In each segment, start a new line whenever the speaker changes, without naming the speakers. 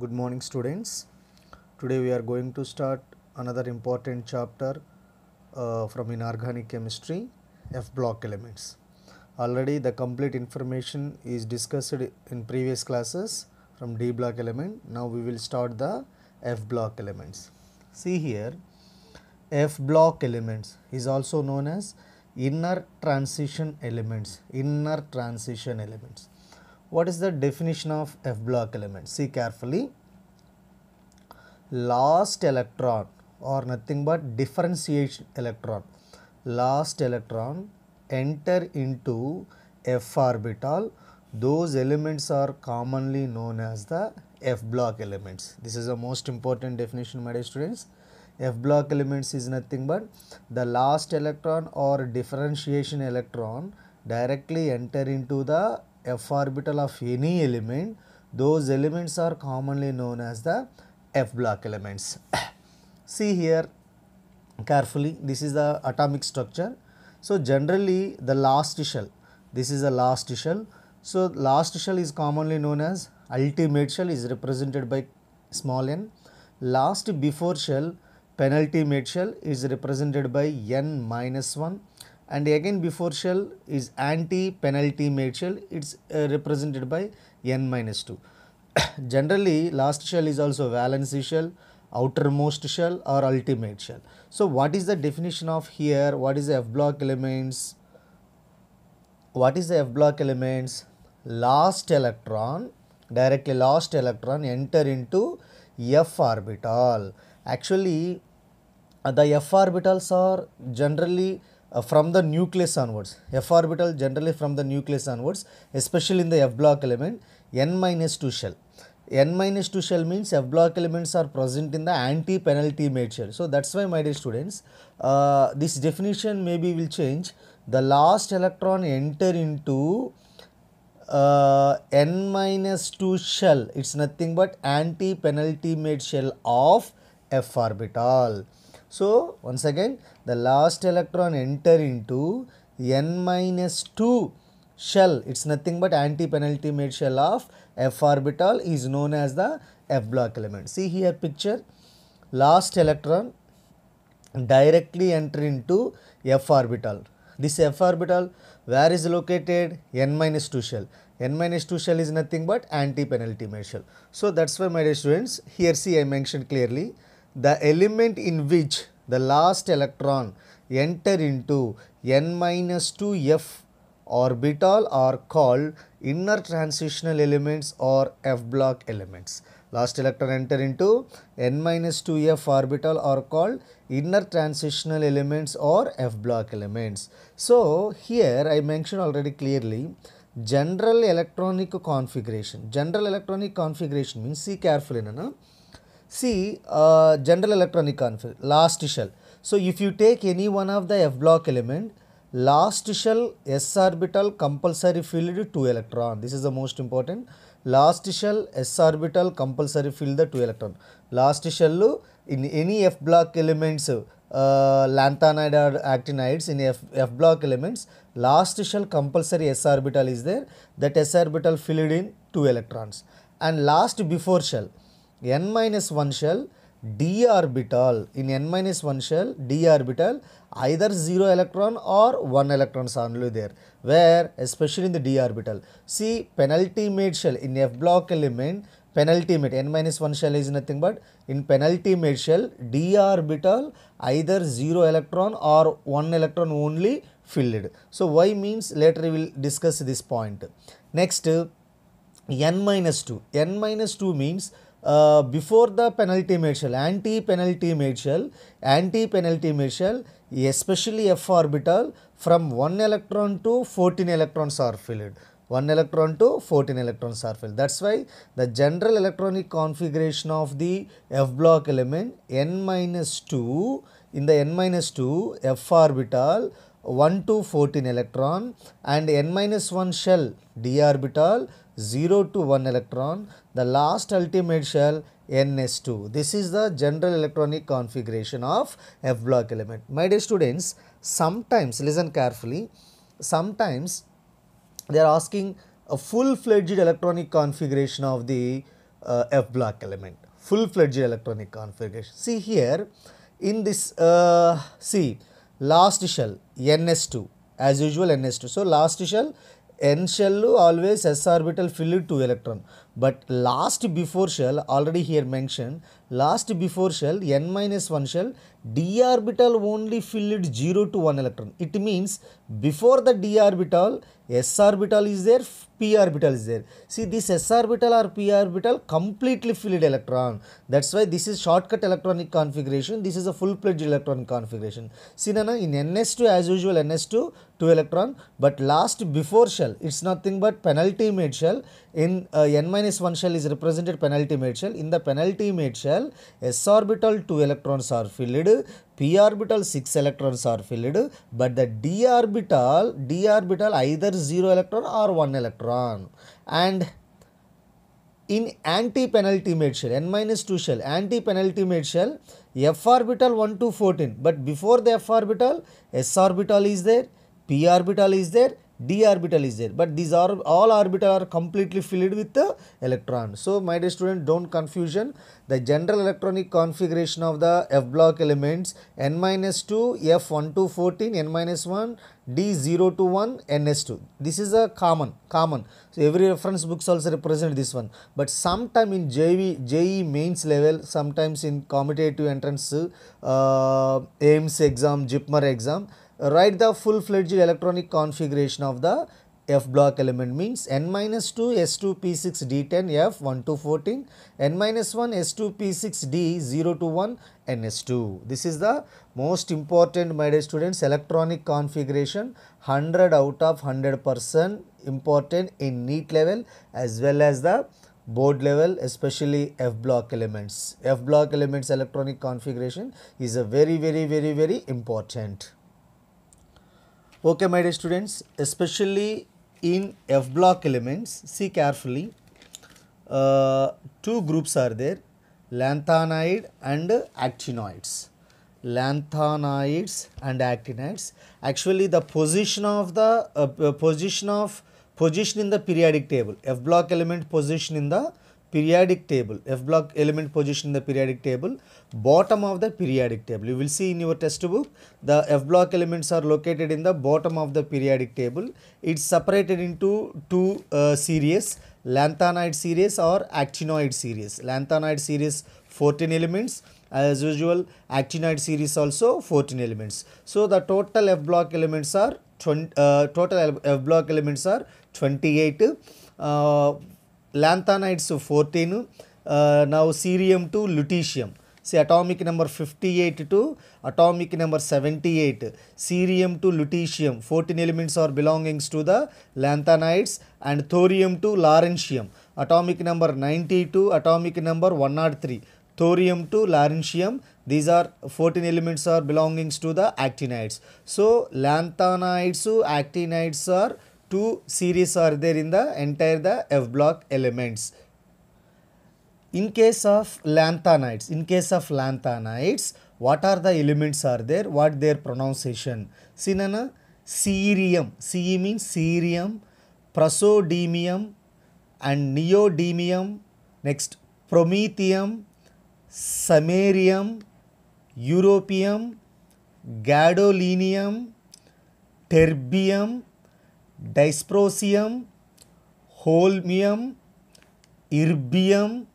good morning students today we are going to start another important chapter uh, from inorganic chemistry f block elements already the complete information is discussed in previous classes from d block element now we will start the f block elements see here f block elements is also known as inner transition elements inner transition elements what is the definition of F block element? See carefully. Last electron or nothing but differentiation electron. Last electron enter into F orbital. Those elements are commonly known as the F block elements. This is the most important definition my dear students. F block elements is nothing but the last electron or differentiation electron directly enter into the f orbital of any element, those elements are commonly known as the f block elements. See here carefully, this is the atomic structure. So, generally the last shell, this is the last shell. So, last shell is commonly known as ultimate shell is represented by small n. Last before shell penultimate shell is represented by n minus 1 and again before shell is anti penalty mate shell it is uh, represented by n minus 2. Generally last shell is also valency shell, outermost shell or ultimate shell. So, what is the definition of here, what is the F block elements, what is the F block elements, last electron directly last electron enter into F orbital. Actually the F orbitals are generally uh, from the nucleus onwards. F orbital generally from the nucleus onwards, especially in the F block element, n minus 2 shell. n minus 2 shell means F block elements are present in the anti-penalty mate shell. So, that is why my dear students, uh, this definition maybe will change. The last electron enter into uh, n minus 2 shell, it is nothing but anti-penalty mate shell of F orbital. So, once again the last electron enter into n minus 2 shell it is nothing but anti-penultimate shell of f orbital is known as the f block element. See here picture last electron directly enter into f orbital. This f orbital where is located n minus 2 shell. n minus 2 shell is nothing but anti-penultimate shell. So, that is why my dear students here see I mentioned clearly the element in which the last electron enter into n minus 2 f orbital are called inner transitional elements or f block elements. Last electron enter into n minus 2 f orbital are called inner transitional elements or f block elements. So, here I mentioned already clearly general electronic configuration. General electronic configuration means see carefully. Na, na? See, uh, general electronic config, last shell. So, if you take any one of the F block element, last shell s orbital compulsory filled 2 electron. This is the most important. Last shell s orbital compulsory fill the two electron last shell in any f block elements lanthanide or actinides in f f block elements last shell compulsory s orbital is there that s orbital filled in two electrons and last before shell n minus 1 shell d orbital in n minus 1 shell d orbital either 0 electron or 1 electrons only there where especially in the d orbital see penalty made shell in f block element penalty made n minus 1 shell is nothing but in penalty made shell d orbital either 0 electron or 1 electron only filled so y means later we will discuss this point next n minus 2 n minus 2 means uh, before the penalty made shell, anti-penalty made shell, anti-penalty made shell, especially f orbital from 1 electron to 14 electrons are filled. 1 electron to 14 electrons are filled. That's why the general electronic configuration of the f block element n minus 2 in the n minus 2 f orbital 1 to 14 electron and n minus 1 shell d orbital 0 to 1 electron. The last ultimate shell NS2. This is the general electronic configuration of F block element. My dear students, sometimes listen carefully, sometimes they are asking a full-fledged electronic configuration of the uh, F block element, full-fledged electronic configuration. See here, in this, uh, see, last shell NS2, as usual NS2. So, last shell, N shell always s orbital filled to electron. But last before shell already here mentioned last before shell n minus 1 shell d orbital only filled 0 to 1 electron. It means before the d orbital, s orbital is there, p orbital is there. See this s orbital or p orbital completely filled electron. That's why this is shortcut electronic configuration. This is a full-fledged electronic configuration. See Nana, in NS2 as usual NS2, 2 electron, but last before shell, it's nothing but penalty made shell. In uh, n-1 shell is represented penalty made shell. In the penalty made shell, s orbital 2 electrons are filled p orbital 6 electrons are filled but the d orbital d orbital either 0 electron or 1 electron and in anti made shell n minus 2 shell anti made shell f orbital 1 to 14 but before the f orbital s orbital is there p orbital is there d orbital is there but these are all orbital are completely filled with the electron. So, my dear student do not confusion the general electronic configuration of the f block elements n minus 2 f 1 to 14 n minus 1 d 0 to 1 n s 2 this is a common common. So, every reference books also represent this one but sometime in JV, JE mains level sometimes in commutative entrance uh, AIMS exam, JIPMER exam write the full-fledged electronic configuration of the F block element means N minus 2 S2 P6 D10 F 1 to 14 N minus 1 S2 P6 D 0 to 1 NS2. This is the most important my dear students electronic configuration 100 out of 100 percent important in NEET level as well as the board level especially F block elements. F block elements electronic configuration is a very very very very important. Okay, my dear students, especially in F block elements, see carefully, uh, two groups are there, lanthanoid and actinoids. Lanthanoids and actinoids. Actually, the position of the uh, uh, position of position in the periodic table, F block element position in the periodic table, F block element position in the periodic table, bottom of the periodic table. You will see in your test book, the F block elements are located in the bottom of the periodic table. It's separated into two uh, series, lanthanide series or actinoid series. Lanthanide series 14 elements, as usual actinoid series also 14 elements. So, the total F block elements are 20, uh, total F block elements are 28 uh, lanthanides fourteen now cerium to lutetium see atomic number fifty eight to atomic number seventy eight cerium to lutetium fourteen elements are belongings to the lanthanides and thorium to lawrencium atomic number ninety to atomic number one naught three thorium to lawrencium these are fourteen elements are belongings to the actinides so lanthanides actinides are two series are there in the entire the F block elements. In case of lanthanides, in case of lanthanides, what are the elements are there, what their pronunciation. See cerium, C means cerium, praseodymium and neodymium, next promethium, samarium, europium, gadolinium, terbium dysprosium, holmium, erbium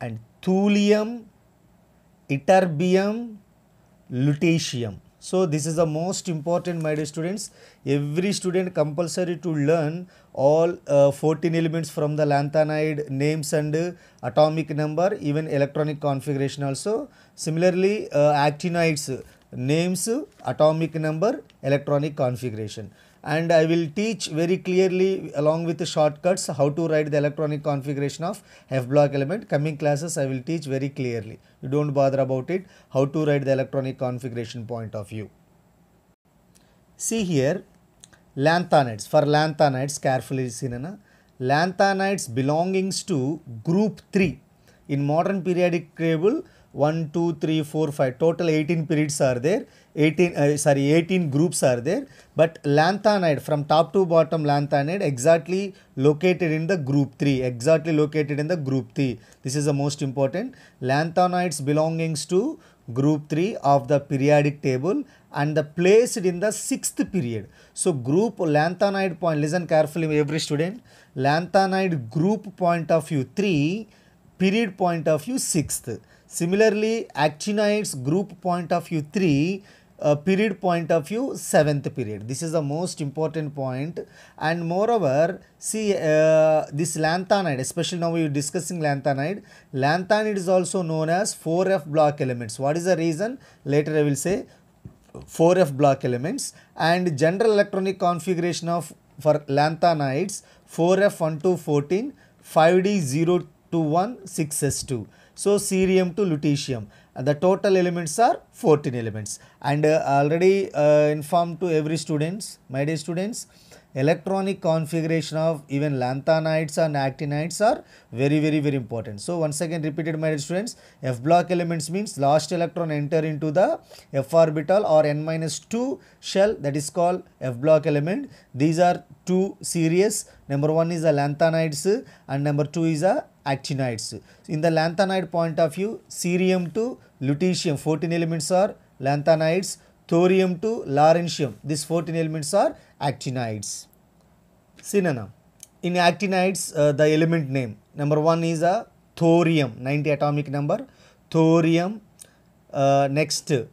and thulium, ytterbium, lutetium. So, this is the most important my dear students. Every student compulsory to learn all uh, 14 elements from the lanthanide names and uh, atomic number even electronic configuration also. Similarly, uh, actinides names, atomic number, electronic configuration. and I will teach very clearly along with the shortcuts how to write the electronic configuration of F block element. Coming classes I will teach very clearly. You don't bother about it how to write the electronic configuration point of view. See here lanthanides for lanthanides carefully seen na lanthanides belongings to group 3 in modern periodic table 1, 2, 3, 4, 5, total 18 periods are there, 18, uh, sorry, 18 groups are there, but lanthanide, from top to bottom lanthanide, exactly located in the group 3, exactly located in the group 3. This is the most important. Lanthanides belongings to group 3 of the periodic table and the placed in the sixth period. So group lanthanide point, listen carefully every student, lanthanide group point of view 3, period point of view 6th. Similarly, actinides group point of view 3, uh, period point of view 7th period. This is the most important point and moreover see uh, this lanthanide especially now we are discussing lanthanide. Lanthanide is also known as 4F block elements. What is the reason? Later I will say 4F block elements and general electronic configuration of for lanthanides 4F1 to 14, 5D0 to 1, 6S2. So, cerium to lutetium. the total elements are 14 elements. And uh, already uh, informed to every students, my dear students, electronic configuration of even lanthanides and actinides are very very very important. So once again repeated my students F block elements means last electron enter into the F orbital or n minus 2 shell that is called F block element. These are two series number one is the lanthanides and number two is the actinides. In the lanthanide point of view cerium to lutetium 14 elements are lanthanides thorium to lawrencium. These 14 elements are actinides. Synonym. In actinides, uh, the element name. Number one is a uh, thorium, 90 atomic number. Thorium. Uh, next, in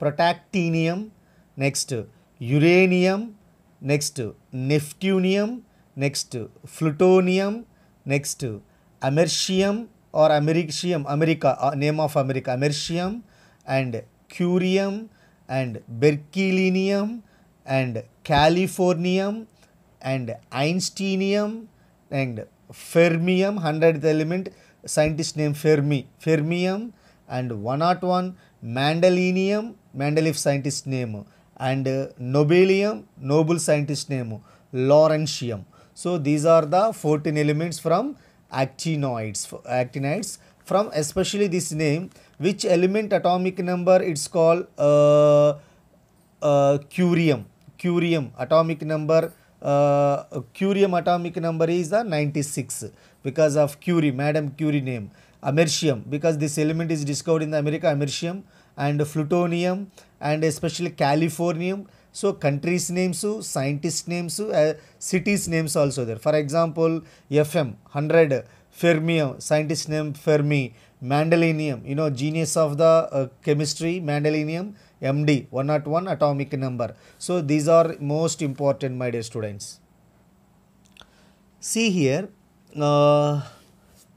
protactinium. Next, uranium. Next, neptunium. Next, plutonium. Next, americium or americium, America, uh, name of America, americium and curium and berkelium and californium and einsteinium and fermium 100th element scientist name fermi fermium and 101 mandalinium mandelief scientist name and uh, nobelium noble scientist name laurentium so these are the 14 elements from actinoids actinides from especially this name which element atomic number it's called uh, uh, curium curium atomic number uh, curium atomic number is the 96 because of Curie, Madame Curie name. Americium because this element is discovered in the America, americium and plutonium and especially californium. So countries names, scientist names, uh, cities names also there. For example, FM 100 Fermium, scientist name Fermi, Mandelinium, you know genius of the uh, chemistry, Mandelinium MD 101 atomic number. So, these are most important my dear students. See here uh,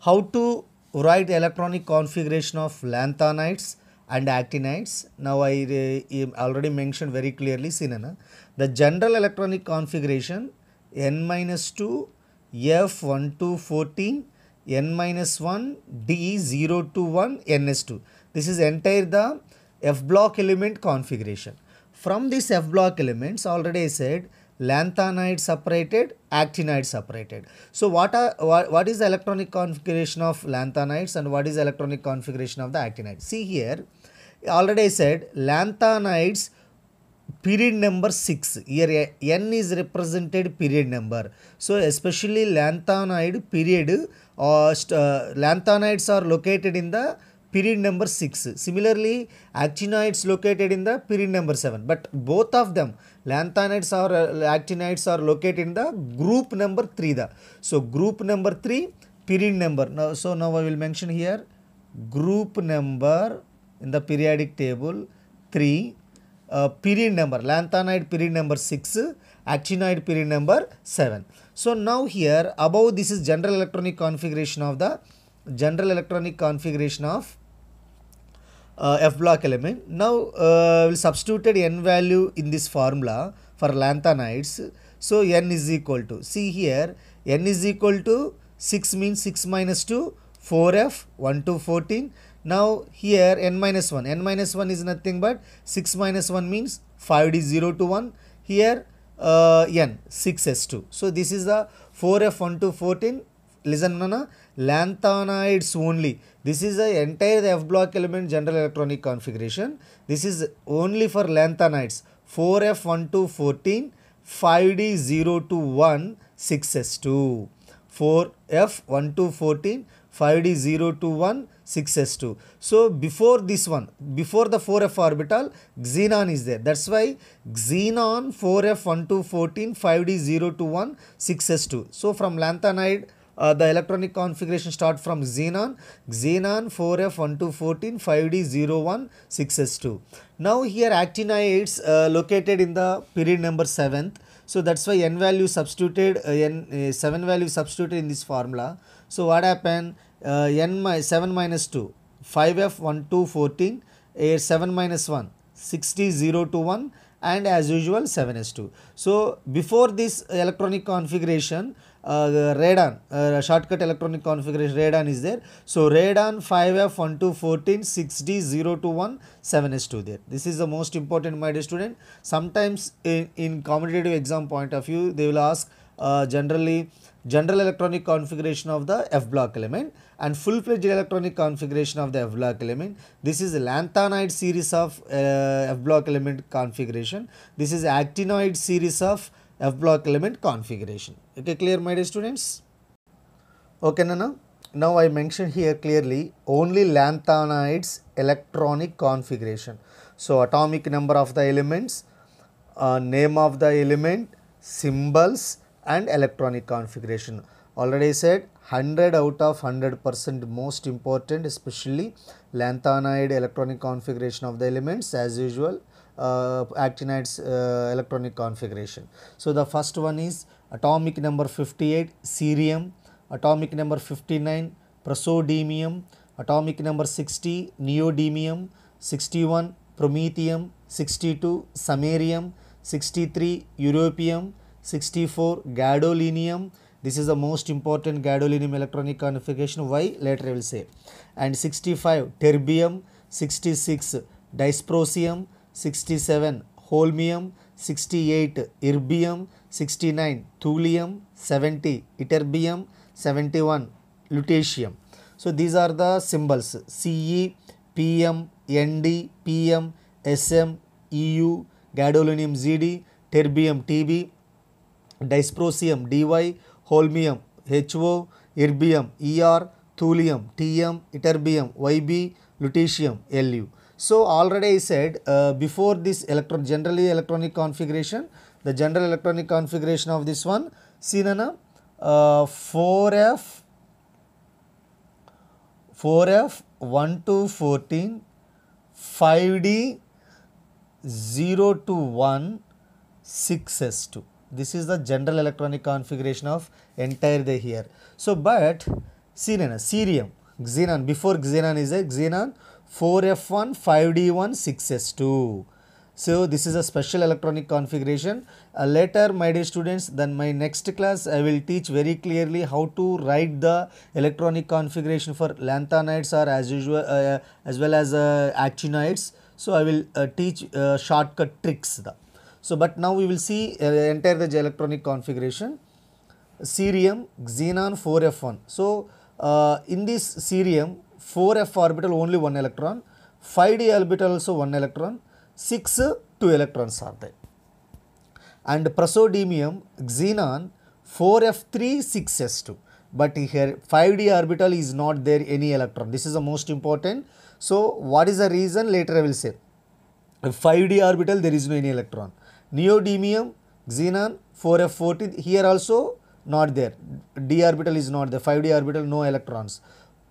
how to write electronic configuration of lanthanides and actinides. Now, I uh, already mentioned very clearly Sinana. The general electronic configuration N minus 2 F 1 to 14 N minus 1 D 0 to 1 NS 2. This is entire the F block element configuration. From this F block elements, already I said lanthanide separated, actinide separated. So what are what, what is the electronic configuration of lanthanides and what is electronic configuration of the actinide? See here, already I said lanthanides period number 6 here n is represented period number so especially lanthanide period or uh, uh, lanthanides are located in the period number 6. Similarly, actinides located in the period number 7. But both of them, lanthanides or uh, actinides are located in the group number 3. The. So, group number 3, period number. Now, so, now I will mention here group number in the periodic table 3, uh, period number, lanthanide period number 6, actinide period number 7. So, now here above this is general electronic configuration of the general electronic configuration of uh, f block element. Now uh, we substituted n value in this formula for lanthanides. So n is equal to, see here n is equal to 6 means 6 minus 2, 4f, 1 to 14. Now here n minus 1, n minus 1 is nothing but 6 minus 1 means 5d 0 to 1. Here uh, n 6s2. So this is the 4f1 to 14 listen mana lanthanides only. This is the entire F block element general electronic configuration. This is only for lanthanides 4F1 to 14, 5D0 to 1, 6S2. 4F1 to 14, 5D0 to 1, 6s2. So before this one, before the 4f orbital, xenon is there. That's why xenon 4f1 to 14, 5d0 to 1, 6s2. So from lanthanide uh, the electronic configuration start from xenon xenon 4f 1214 5d 01 6s2 now here actinides uh, located in the period number 7th so that's why n value substituted uh, n uh, 7 value substituted in this formula so what happened uh, n my 7 minus 2 5f 1214 a uh, 7 minus 1 60 0 to 1 and as usual 7s2 so before this electronic configuration uh, radon uh, shortcut electronic configuration radon is there so radon 5f one to 1214 6d one 7s 7s2 there this is the most important my dear student sometimes in, in competitive exam point of view they will ask uh, generally general electronic configuration of the F block element and full fledged electronic configuration of the F block element. This is lanthanide series of uh, F block element configuration. This is actinoid series of f block element configuration. Okay, clear my dear students? Okay, Nana. Now I mention here clearly only lanthanides electronic configuration. So atomic number of the elements, uh, name of the element, symbols and electronic configuration. Already said 100 out of 100 percent most important especially lanthanide electronic configuration of the elements as usual uh, actinide's uh, electronic configuration. So, the first one is atomic number 58 cerium, atomic number 59 praseodymium, atomic number 60 neodymium, 61 promethium, 62 samarium, 63 europium, 64 gadolinium. This is the most important gadolinium electronic configuration. Why? Later I will say. And 65 terbium, 66 dysprosium, 67 holmium 68 erbium 69 thulium 70 ytterbium 71 lutetium so these are the symbols ce pm nd pm sm eu gadolinium zd terbium tb dysprosium dy holmium ho erbium er thulium tm ytterbium yb lutetium lu so, already I said uh, before this electron generally electronic configuration, the general electronic configuration of this one, see Nana, uh, 4F, 4F 1 to 14, 5D 0 to 1, 6S2. This is the general electronic configuration of entire day here. So, but see Nana, cerium, xenon, before xenon is a xenon 4F1, 5D1, 6S2. So this is a special electronic configuration. Uh, later my dear students then my next class I will teach very clearly how to write the electronic configuration for lanthanides or as usual uh, uh, as well as uh, actinides. So I will uh, teach uh, shortcut tricks. The. So but now we will see enter the electronic configuration. Cerium xenon 4F1. So in this cerium 4f orbital only one electron, 5d orbital also one electron, 6 two electrons are there. And praseodymium xenon 4f3 6s2 but here 5d orbital is not there any electron this is the most important so what is the reason later i will say 5d orbital there is no any electron neodymium xenon 4f14 here also not there d orbital is not there 5d orbital no electrons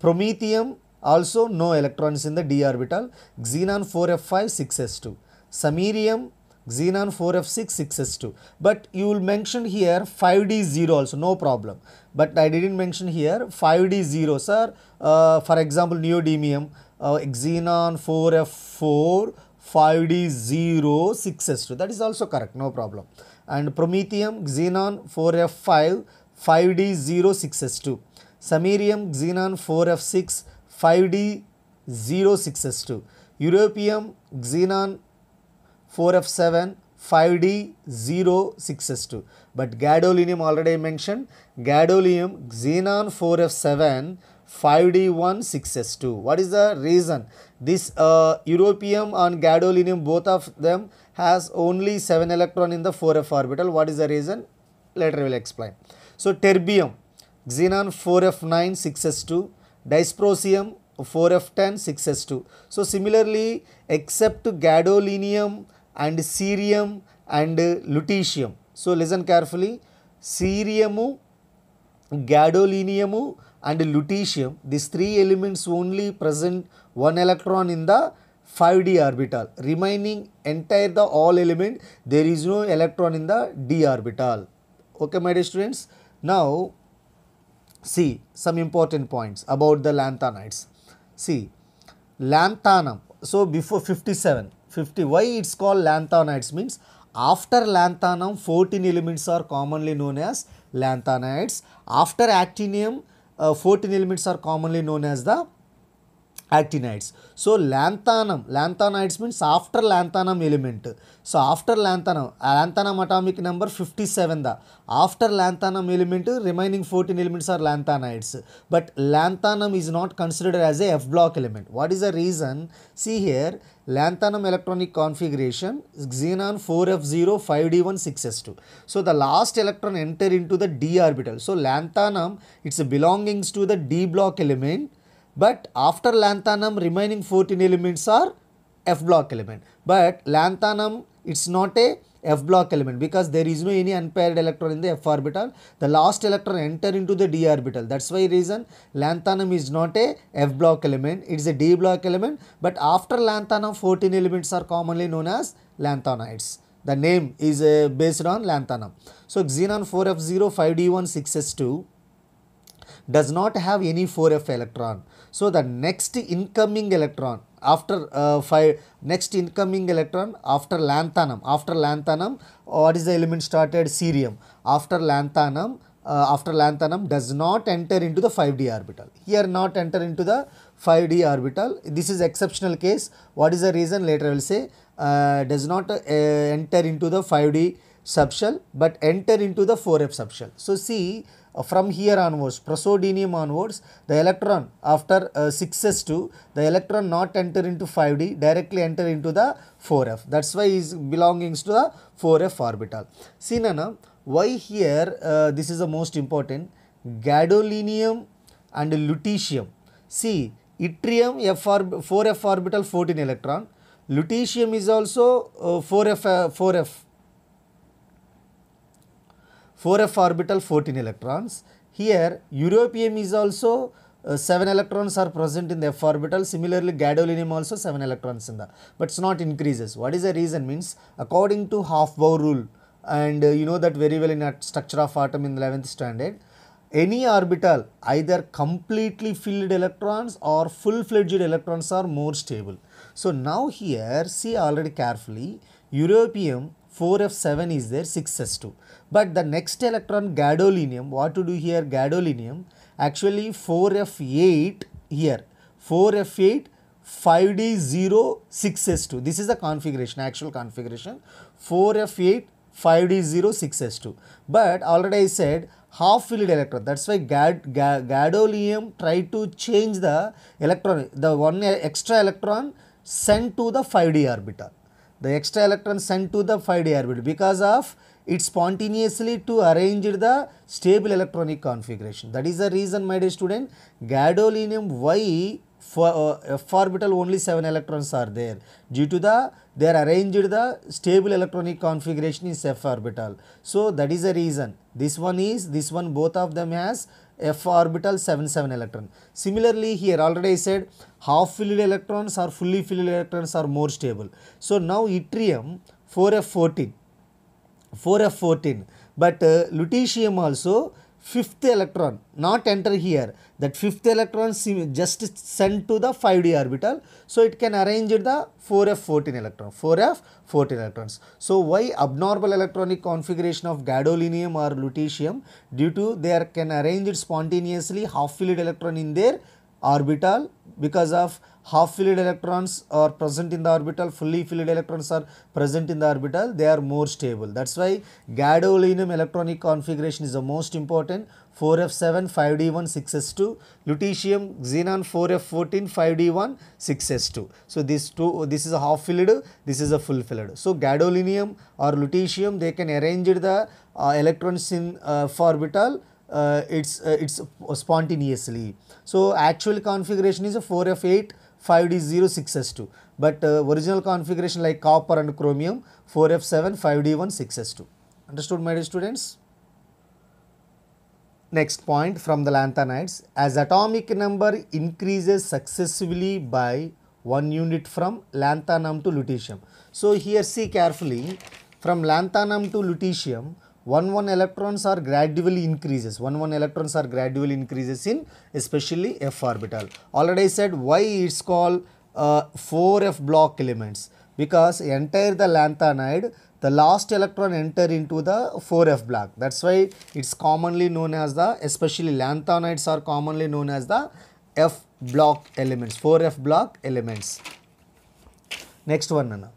Promethium also no electrons in the d orbital. Xenon 4f5 6s2. Samirium xenon 4f6 6s2 but you will mention here 5d0 also no problem but i didn't mention here 5d0 sir uh, for example neodymium uh, xenon 4f4 5d0 6s2 that is also correct no problem and promethium xenon 4f5 5d0 6s2 samarium xenon 4f6 5d062 2 Europium xenon 4f7 5 d 2 but gadolinium already mentioned gadolinium xenon 4f7 5d1 what is the reason this uh, europium and gadolinium both of them has only 7 electron in the 4f orbital what is the reason later we will explain so terbium xenon 4F9 6S2, dysprosium 4F10 6S2. So similarly except gadolinium and cerium and lutetium. So listen carefully cerium, gadolinium and lutetium these three elements only present one electron in the 5d orbital remaining entire the all element there is no electron in the d orbital okay my dear students now See some important points about the lanthanides. See lanthanum. So before 57, 50. Why it's called lanthanides means after lanthanum 14 elements are commonly known as lanthanides. After actinium uh, 14 elements are commonly known as the actinides. So lanthanum, lanthanides means after lanthanum element. So after lanthanum, lanthanum atomic number 57 Da After lanthanum element, remaining 14 elements are lanthanides. But lanthanum is not considered as a F block element. What is the reason? See here, lanthanum electronic configuration xenon 4F0 5D1 6S2. So the last electron enter into the d orbital. So lanthanum, it's belongings to the d block element but after lanthanum, remaining 14 elements are F block element. But lanthanum, it's not a F block element because there is no any unpaired electron in the F orbital. The last electron enter into the D orbital. That's why reason lanthanum is not a F block element. It is a D block element. But after lanthanum, 14 elements are commonly known as lanthanides. The name is uh, based on lanthanum. So xenon 4F0, 5D1, 6S2 does not have any 4f electron. So the next incoming electron after uh, five next incoming electron after lanthanum after lanthanum what is the element started cerium after lanthanum uh, after lanthanum does not enter into the 5d orbital here not enter into the 5d orbital this is exceptional case what is the reason later i will say uh, does not uh, enter into the 5d subshell but enter into the 4f subshell so see uh, from here onwards, prosodenium onwards, the electron after uh, 6s2, the electron not enter into 5d, directly enter into the 4f. That's why is belongs to the 4f orbital. See Nana, why here uh, this is the most important, gadolinium and lutetium. See, yttrium FR, 4f orbital 14 electron, lutetium is also uh, 4f, 4f uh, 4f orbital 14 electrons. Here europium is also uh, 7 electrons are present in the f orbital similarly gadolinium also 7 electrons in the but it's not increases what is the reason means according to half bow rule and uh, you know that very well in a structure of atom in 11th standard any orbital either completely filled electrons or full fledged electrons are more stable so now here see already carefully europium 4f7 is there 6s2 but the next electron gadolinium what to do here gadolinium actually 4f8 here 4f8 5d0 6s2 this is the configuration actual configuration 4f8 5d0 6s2 but already I said half filled electron that's why Gad, Gad, gadolinium try to change the electron the one extra electron sent to the 5d orbital the extra electron sent to the 5d orbit because of it spontaneously to arrange the stable electronic configuration. That is the reason my dear student gadolinium Y for uh, f orbital only 7 electrons are there due to the they are arranged the stable electronic configuration is f orbital. So that is the reason this one is this one both of them has f orbital 7 7 electron. Similarly here already I said half filled electrons or fully filled electrons are more stable. So now yttrium 4f14 4f14 but uh, lutetium also fifth electron not enter here that fifth electron just sent to the 5d orbital so it can arrange the 4f14 electron 4f14 electrons so why abnormal electronic configuration of gadolinium or lutetium due to they can arrange it spontaneously half filled electron in their orbital because of half filled electrons are present in the orbital, fully filled electrons are present in the orbital, they are more stable. That is why gadolinium electronic configuration is the most important 4F7, 5D1, 6S2, lutetium, xenon 4F14, 5D1, 6S2. So, this two, this is a half filled, this is a full filled. So, gadolinium or lutetium, they can arrange the uh, electrons in uh, orbital uh, it's uh, it's spontaneously. So actual configuration is a 4f8 5d0 6s2 but uh, original configuration like copper and chromium 4f7 5d1 6s2 understood my dear students next point from the lanthanides as atomic number increases successively by one unit from lanthanum to lutetium so here see carefully from lanthanum to lutetium one one electrons are gradually increases one one electrons are gradually increases in especially f orbital already said why it's called uh, 4f block elements because entire the lanthanide the last electron enter into the 4f block that's why it's commonly known as the especially lanthanides are commonly known as the f block elements 4f block elements next one Nana.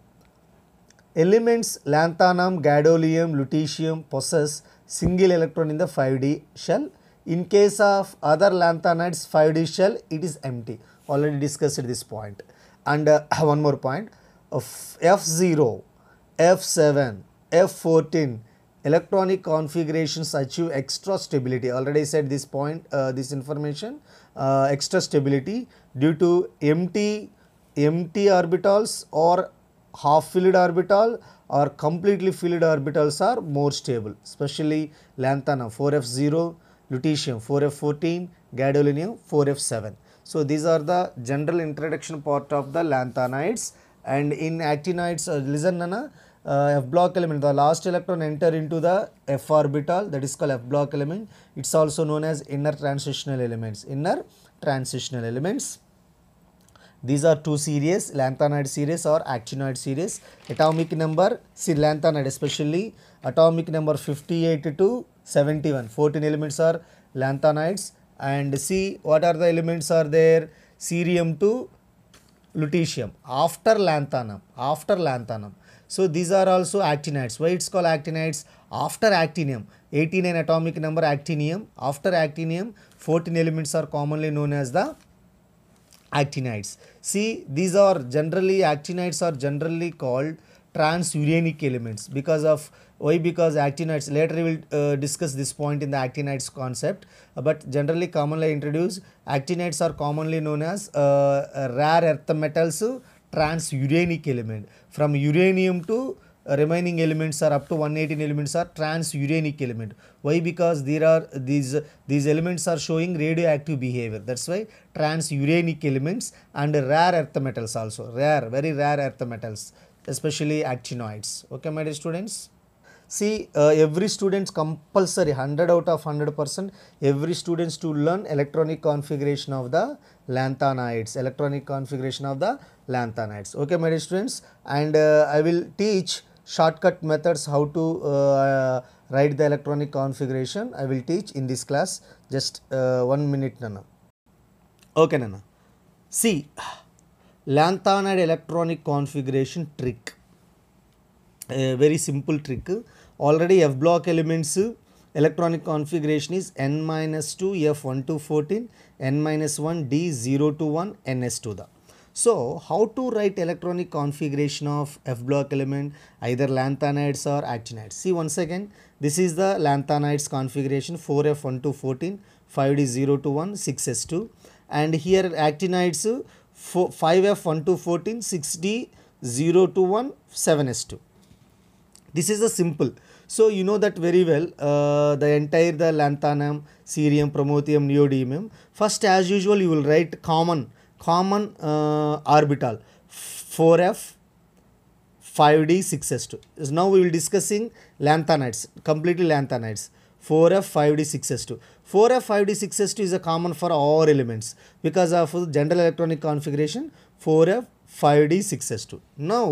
Elements lanthanum, gadolium, lutetium possess single electron in the 5D shell. In case of other lanthanides 5D shell, it is empty. Already discussed this point. And uh, one more point, F0, F7, F14 electronic configurations achieve extra stability. Already said this point, uh, this information, uh, extra stability due to empty empty orbitals or half filled orbital or completely filled orbitals are more stable, especially lanthanum 4F0, lutetium 4F14, gadolinium 4F7. So, these are the general introduction part of the lanthanides and in actinides uh, listen nana uh, f block element the last electron enter into the f orbital that is called f block element it's also known as inner transitional elements inner transitional elements these are two series, lanthanide series or actinoid series. Atomic number, see lanthanide, especially, atomic number 58 to 71. 14 elements are lanthanides. and see what are the elements are there, cerium to lutetium after lanthanum, after lanthanum. So, these are also actinides. Why it's called actinides? After actinium, 89 atomic number actinium, after actinium, 14 elements are commonly known as the actinides. See these are generally actinides are generally called transuranic elements because of why because actinides later we will uh, discuss this point in the actinides concept uh, but generally commonly introduced actinides are commonly known as uh, uh rare earth metals transuranic element from uranium to remaining elements are up to 118 elements are transuranic element why because there are these these elements are showing radioactive behavior that's why transuranic elements and rare earth metals also rare very rare earth metals especially actinoids okay my dear students see uh, every students compulsory 100 out of 100 percent every students to learn electronic configuration of the lanthanides electronic configuration of the lanthanides okay my dear students and uh, i will teach shortcut methods how to uh, write the electronic configuration I will teach in this class just uh, 1 minute Nana. Okay Nana. See lanthanide electronic configuration trick a very simple trick already F block elements electronic configuration is n minus 2 F1 to 14 n minus 1 D0 to 1 NS to the so how to write electronic configuration of F block element either lanthanides or actinides. See once again this is the lanthanides configuration 4F1 to 14, 5D 0 to 1, 6S 2 and here actinides 4, 5F1 to 14, 6D 0 to 1, 7S 2. This is a simple. So you know that very well uh, the entire the lanthanum, cerium, promethium, neodymium. First as usual you will write common common uh, orbital 4f 5d 6s2 is now we will discussing lanthanides completely lanthanides 4f 5d 6s2 4f 5d 6s2 is a common for all elements because of general electronic configuration 4f 5d 6s2 now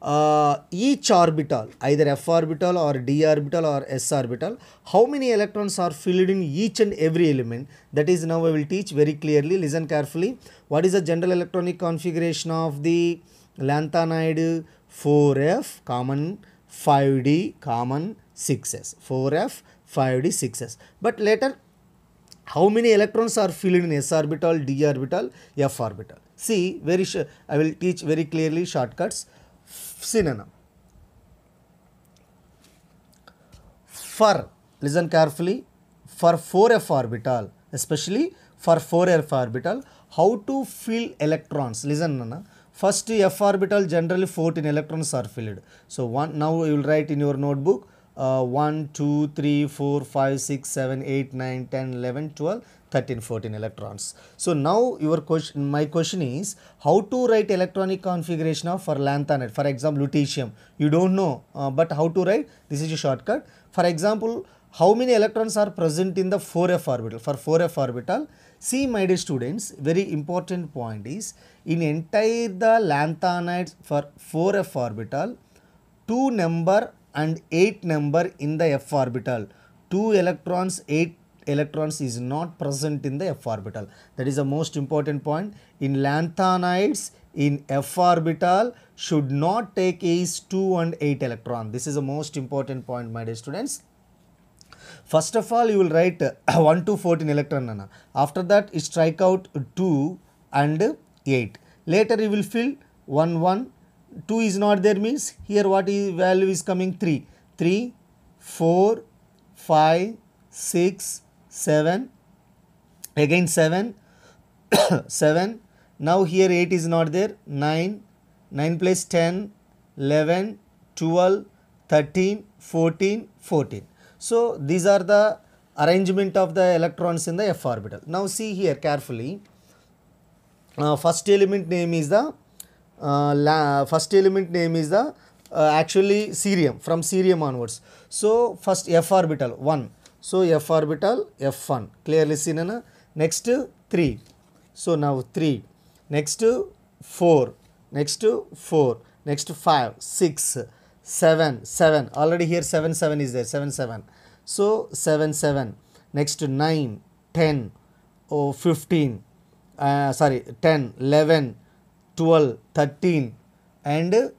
uh, each orbital either f orbital or d orbital or s orbital how many electrons are filled in each and every element that is now I will teach very clearly listen carefully what is the general electronic configuration of the lanthanide 4f common 5d common 6s 4f 5d 6s but later how many electrons are filled in s orbital d orbital f orbital see very i will teach very clearly shortcuts synonym. For, listen carefully, for 4f orbital, especially for 4f orbital, how to fill electrons? Listen, Nana. First f orbital generally 14 electrons are filled. So, one now you will write in your notebook uh, 1, 2, 3, 4, 5, 6, 7, 8, 9, 10, 11, 12. 13, 14 electrons. So, now your question, my question is how to write electronic configuration of for lanthanide, for example, lutetium. You do not know, uh, but how to write, this is a shortcut. For example, how many electrons are present in the 4f orbital? For 4f orbital, see my dear students, very important point is in entire the lanthanides for 4f orbital, 2 number and 8 number in the f orbital, 2 electrons, 8 electrons is not present in the f orbital. That is the most important point. In lanthanides, in f orbital should not take is 2 and 8 electron. This is the most important point my dear students. First of all, you will write uh, 1 to 14 electron. After that, strike out 2 and 8. Later, you will fill 1, 1, 2 is not there means here what is value is coming 3. 3, 4, 5, 6, 7 again 7 7 now here 8 is not there 9 9 plus 10 11 12 13 14 14 so these are the arrangement of the electrons in the f orbital now see here carefully uh, first element name is the uh, la, first element name is the uh, actually cerium from cerium onwards so first f orbital 1 so, f orbital f1 clearly seen na. next 3. So, now 3 next 4 next 4 next 5 6 7 7 already here 7 7 is there 7 7. So, 7 7 next 9 10 oh, 15 uh, sorry 10 11 12 13 and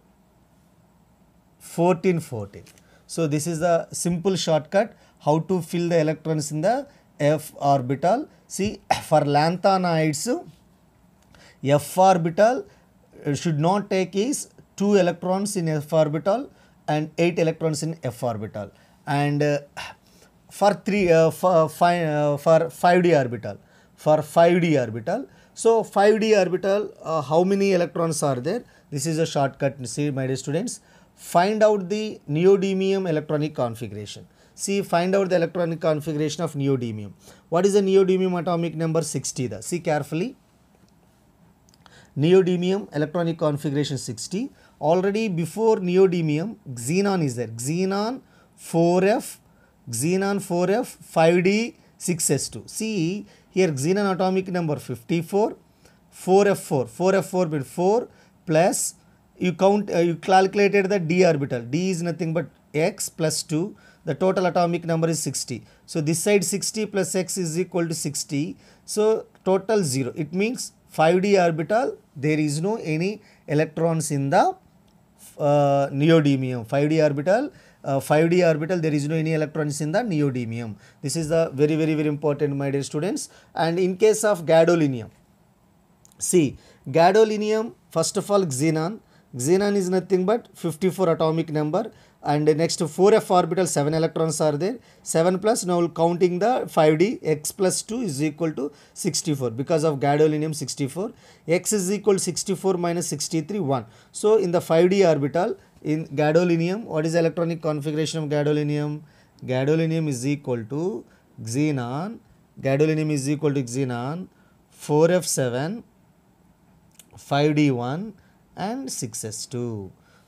14 14. So, this is the simple shortcut how to fill the electrons in the f orbital. See for lanthanides f orbital uh, should not take is 2 electrons in f orbital and 8 electrons in f orbital and uh, for 3 uh, for, five, uh, for 5d orbital for 5d orbital so 5d orbital uh, how many electrons are there this is a shortcut see my dear students find out the neodymium electronic configuration See, find out the electronic configuration of neodymium. What is the neodymium atomic number 60? The see carefully. Neodymium electronic configuration 60. Already before neodymium, xenon is there. Xenon 4F, xenon 4F, 5D, 6S2. See, here xenon atomic number 54, 4F4, 4F4 bit 4 plus you count, uh, you calculated the d orbital. d is nothing but x plus 2 the total atomic number is 60 so this side 60 plus x is equal to 60 so total 0 it means 5d orbital there is no any electrons in the uh, neodymium 5d orbital uh, 5d orbital there is no any electrons in the neodymium this is the very very very important my dear students and in case of gadolinium see gadolinium first of all xenon Xenon is nothing but 54 atomic number and next 4f orbital 7 electrons are there 7 plus now counting the 5d x plus 2 is equal to 64 because of gadolinium 64 x is equal to 64 minus 63 1 so in the 5d orbital in gadolinium what is electronic configuration of gadolinium gadolinium is equal to xenon gadolinium is equal to xenon 4f7 5d1 and 6s2.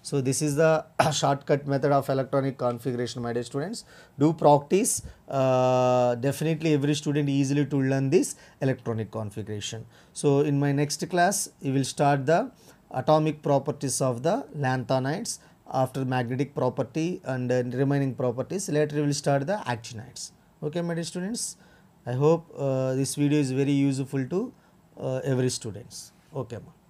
So, this is the shortcut method of electronic configuration my dear students. Do practice uh, definitely every student easily to learn this electronic configuration. So, in my next class we will start the atomic properties of the lanthanides after magnetic property and uh, remaining properties later we will start the actinides. Okay my dear students I hope uh, this video is very useful to uh, every students. Okay ma.